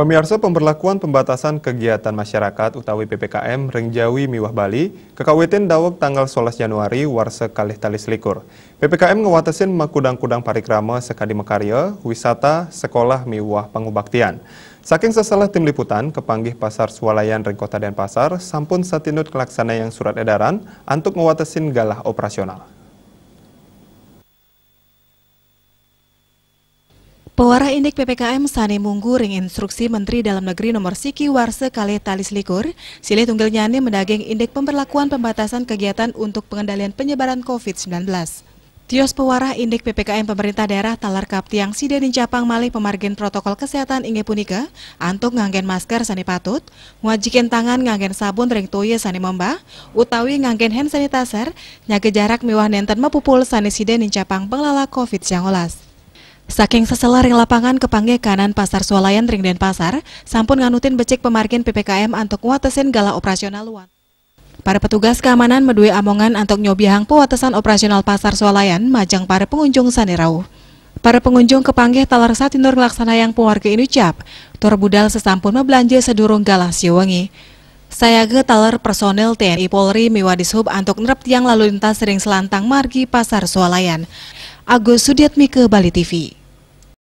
Pemirsa pemberlakuan pembatasan kegiatan masyarakat utawi PPKM Rengjawi Miwah Bali kekawitin Dawak tanggal 11 Januari warsa kalih talis likur. PPKM ngewatesin makudang-kudang parikrama sekadi mekarya, wisata, sekolah Miwah pengubaktian Saking sesalah tim liputan kepanggih pasar swalayan Rengkota dan Pasar sampun satinut kelaksana yang surat edaran untuk ngewatesin galah operasional. Pewara Indek PPKM Sane Munggu ring instruksi Menteri Dalam Negeri nomor Siki Warse Kale Talis Likur, silih tunggil nyane mendaging indek pemberlakuan pembatasan kegiatan untuk pengendalian penyebaran COVID-19. Tios pewara indek PPKM pemerintah daerah Talar Kaptiang Sidenin Capang Malih pemargin protokol kesehatan inge punika, antuk nganggen masker sani patut, Ngwajikin tangan nganggen sabun ring toye sani momba utawi nganggen hand sanitizer, Nyage jarak miwah nenten mepupul sani Sidenin Capang pengelala COVID-19. Saking sesela ring lapangan kepangge kanan pasar swalayan ring Denpasar, sampun nganutin becik pemarkin PPKM antuk watesin gala operasional luar. Para petugas keamanan medue amongan antuk nyobi hang operasional pasar swalayan majang para pengunjung sanirau. Para pengunjung kepanggih talar satinur laksana yang pewarga ini cap, tur budal sesampun mebelanja sedurung gala siwangi. Saya ke talar personel TNI Polri Miwadishub antuk nerep tiang lalu lintas sering selantang margi pasar swalayan. Agus Sudiat Mika, Bali TV.